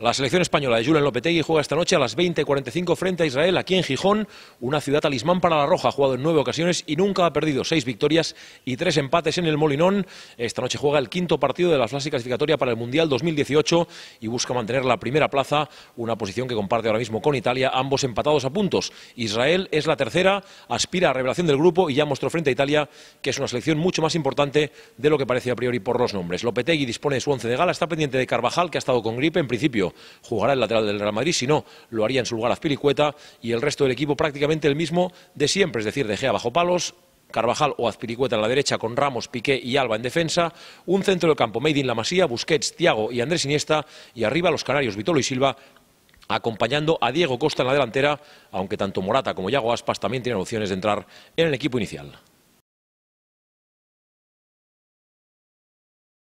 La selección española de Julen Lopetegui juega esta noche a las 20.45 frente a Israel, aquí en Gijón, una ciudad talismán para la Roja. Ha jugado en nueve ocasiones y nunca ha perdido. Seis victorias y tres empates en el Molinón. Esta noche juega el quinto partido de la fase clasificatoria para el Mundial 2018 y busca mantener la primera plaza, una posición que comparte ahora mismo con Italia, ambos empatados a puntos. Israel es la tercera, aspira a revelación del grupo y ya mostró frente a Italia que es una selección mucho más importante de lo que parecía a priori por los nombres. Lopetegui dispone de su once de gala, está pendiente de Carvajal, que ha estado con gripe en principio jugará el lateral del Real Madrid, si no, lo haría en su lugar Azpilicueta y el resto del equipo prácticamente el mismo de siempre, es decir, De Gea bajo palos, Carvajal o Azpilicueta en la derecha con Ramos, Piqué y Alba en defensa, un centro del campo Made in La Masía, Busquets, Tiago y Andrés Iniesta y arriba los canarios Vitolo y Silva acompañando a Diego Costa en la delantera, aunque tanto Morata como Yago Aspas también tienen opciones de entrar en el equipo inicial.